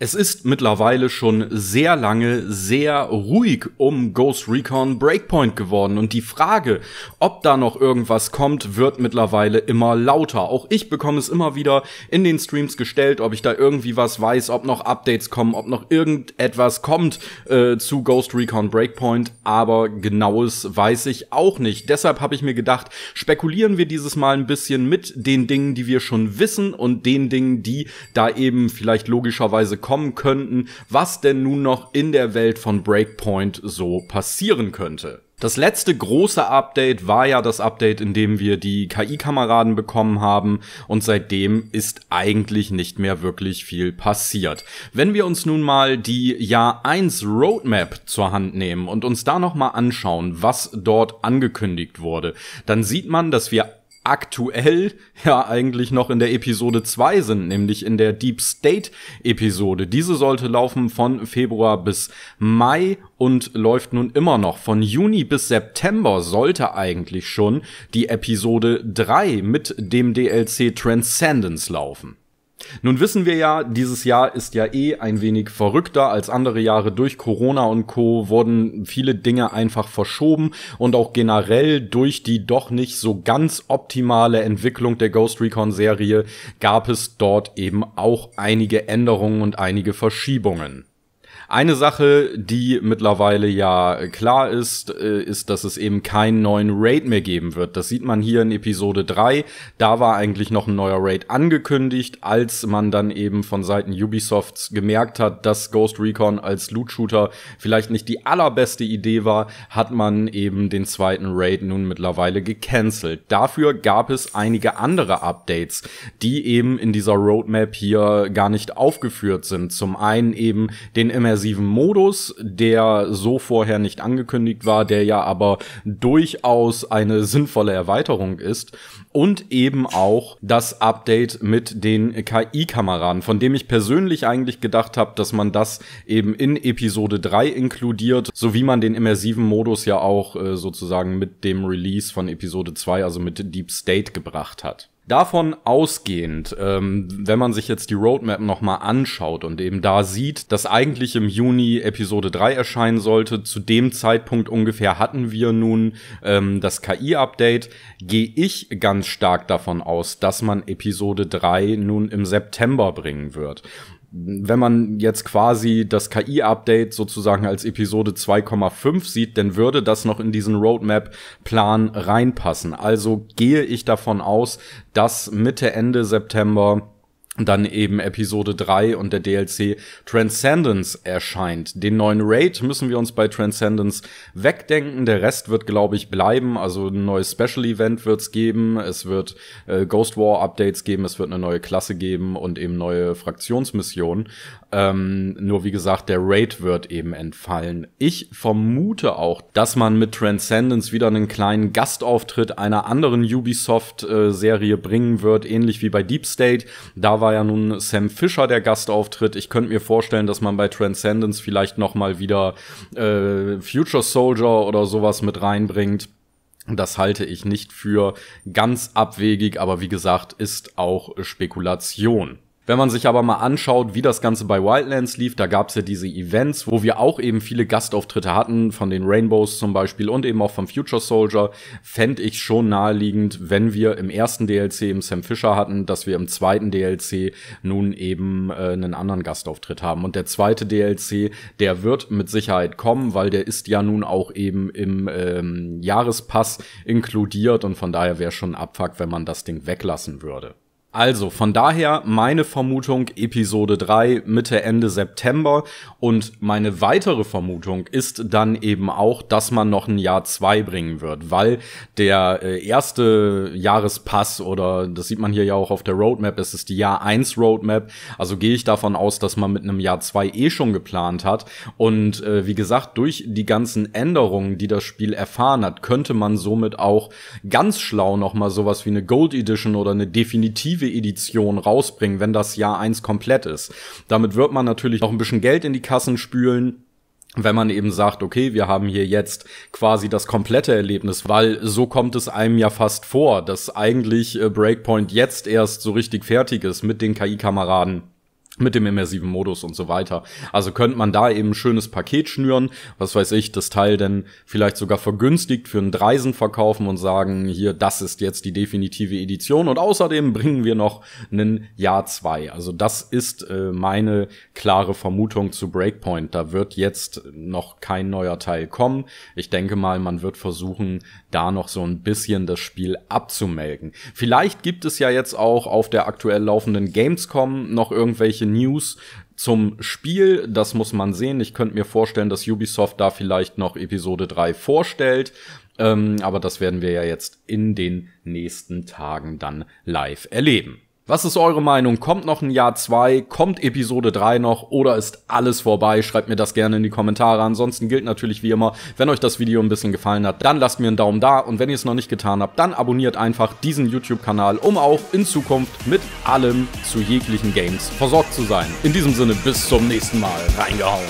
Es ist mittlerweile schon sehr lange sehr ruhig um Ghost Recon Breakpoint geworden und die Frage, ob da noch irgendwas kommt, wird mittlerweile immer lauter. Auch ich bekomme es immer wieder in den Streams gestellt, ob ich da irgendwie was weiß, ob noch Updates kommen, ob noch irgendetwas kommt äh, zu Ghost Recon Breakpoint, aber genaues weiß ich auch nicht. Deshalb habe ich mir gedacht, spekulieren wir dieses Mal ein bisschen mit den Dingen, die wir schon wissen und den Dingen, die da eben vielleicht logischerweise kommen könnten, was denn nun noch in der Welt von Breakpoint so passieren könnte. Das letzte große Update war ja das Update, in dem wir die KI-Kameraden bekommen haben und seitdem ist eigentlich nicht mehr wirklich viel passiert. Wenn wir uns nun mal die Jahr 1 Roadmap zur Hand nehmen und uns da nochmal anschauen, was dort angekündigt wurde, dann sieht man, dass wir aktuell ja eigentlich noch in der Episode 2 sind, nämlich in der Deep State Episode. Diese sollte laufen von Februar bis Mai und läuft nun immer noch. Von Juni bis September sollte eigentlich schon die Episode 3 mit dem DLC Transcendence laufen. Nun wissen wir ja, dieses Jahr ist ja eh ein wenig verrückter als andere Jahre. Durch Corona und Co wurden viele Dinge einfach verschoben und auch generell durch die doch nicht so ganz optimale Entwicklung der Ghost Recon Serie gab es dort eben auch einige Änderungen und einige Verschiebungen. Eine Sache, die mittlerweile ja klar ist, äh, ist, dass es eben keinen neuen Raid mehr geben wird. Das sieht man hier in Episode 3. Da war eigentlich noch ein neuer Raid angekündigt, als man dann eben von Seiten Ubisofts gemerkt hat, dass Ghost Recon als Loot-Shooter vielleicht nicht die allerbeste Idee war, hat man eben den zweiten Raid nun mittlerweile gecancelt. Dafür gab es einige andere Updates, die eben in dieser Roadmap hier gar nicht aufgeführt sind. Zum einen eben den MRC immersiven Modus, der so vorher nicht angekündigt war, der ja aber durchaus eine sinnvolle Erweiterung ist. Und eben auch das Update mit den KI-Kameraden, von dem ich persönlich eigentlich gedacht habe, dass man das eben in Episode 3 inkludiert, so wie man den immersiven Modus ja auch äh, sozusagen mit dem Release von Episode 2, also mit Deep State gebracht hat. Davon ausgehend, ähm, wenn man sich jetzt die Roadmap nochmal anschaut und eben da sieht, dass eigentlich im Juni Episode 3 erscheinen sollte, zu dem Zeitpunkt ungefähr hatten wir nun ähm, das KI-Update, gehe ich ganz stark davon aus, dass man Episode 3 nun im September bringen wird wenn man jetzt quasi das KI-Update sozusagen als Episode 2,5 sieht, dann würde das noch in diesen Roadmap-Plan reinpassen. Also gehe ich davon aus, dass Mitte, Ende September dann eben Episode 3 und der DLC Transcendence erscheint. Den neuen Raid müssen wir uns bei Transcendence wegdenken. Der Rest wird, glaube ich, bleiben. Also ein neues Special Event wird's geben. Es wird äh, Ghost War Updates geben. Es wird eine neue Klasse geben und eben neue Fraktionsmissionen. Ähm, nur wie gesagt, der Raid wird eben entfallen. Ich vermute auch, dass man mit Transcendence wieder einen kleinen Gastauftritt einer anderen Ubisoft-Serie äh, bringen wird, ähnlich wie bei Deep State. Da war war ja nun Sam Fischer der Gastauftritt. Ich könnte mir vorstellen, dass man bei Transcendence vielleicht noch mal wieder äh, Future Soldier oder sowas mit reinbringt. Das halte ich nicht für ganz abwegig, aber wie gesagt, ist auch Spekulation. Wenn man sich aber mal anschaut, wie das Ganze bei Wildlands lief, da gab es ja diese Events, wo wir auch eben viele Gastauftritte hatten, von den Rainbows zum Beispiel und eben auch vom Future Soldier, fände ich schon naheliegend, wenn wir im ersten DLC im Sam Fisher hatten, dass wir im zweiten DLC nun eben äh, einen anderen Gastauftritt haben. Und der zweite DLC, der wird mit Sicherheit kommen, weil der ist ja nun auch eben im ähm, Jahrespass inkludiert und von daher wäre schon ein Abfuck, wenn man das Ding weglassen würde. Also, von daher meine Vermutung Episode 3 Mitte Ende September und meine weitere Vermutung ist dann eben auch, dass man noch ein Jahr 2 bringen wird, weil der äh, erste Jahrespass oder das sieht man hier ja auch auf der Roadmap, es ist die Jahr 1 Roadmap, also gehe ich davon aus, dass man mit einem Jahr 2 eh schon geplant hat und äh, wie gesagt, durch die ganzen Änderungen, die das Spiel erfahren hat, könnte man somit auch ganz schlau nochmal sowas wie eine Gold Edition oder eine definitive Edition rausbringen, wenn das Jahr eins komplett ist. Damit wird man natürlich noch ein bisschen Geld in die Kassen spülen wenn man eben sagt, okay, wir haben hier jetzt quasi das komplette Erlebnis, weil so kommt es einem ja fast vor, dass eigentlich äh, Breakpoint jetzt erst so richtig fertig ist mit den KI-Kameraden mit dem immersiven Modus und so weiter. Also könnte man da eben ein schönes Paket schnüren, was weiß ich, das Teil denn vielleicht sogar vergünstigt für einen Dreisen verkaufen und sagen, hier, das ist jetzt die definitive Edition und außerdem bringen wir noch einen Jahr zwei. Also das ist äh, meine klare Vermutung zu Breakpoint. Da wird jetzt noch kein neuer Teil kommen. Ich denke mal, man wird versuchen, da noch so ein bisschen das Spiel abzumelken. Vielleicht gibt es ja jetzt auch auf der aktuell laufenden Gamescom noch irgendwelche News, zum Spiel, das muss man sehen. Ich könnte mir vorstellen, dass Ubisoft da vielleicht noch Episode 3 vorstellt. Ähm, aber das werden wir ja jetzt in den nächsten Tagen dann live erleben. Was ist eure Meinung? Kommt noch ein Jahr 2? Kommt Episode 3 noch? Oder ist alles vorbei? Schreibt mir das gerne in die Kommentare. Ansonsten gilt natürlich wie immer, wenn euch das Video ein bisschen gefallen hat, dann lasst mir einen Daumen da. Und wenn ihr es noch nicht getan habt, dann abonniert einfach diesen YouTube-Kanal, um auch in Zukunft mit allem zu jeglichen Games versorgt zu sein. In diesem Sinne, bis zum nächsten Mal. Reingehauen.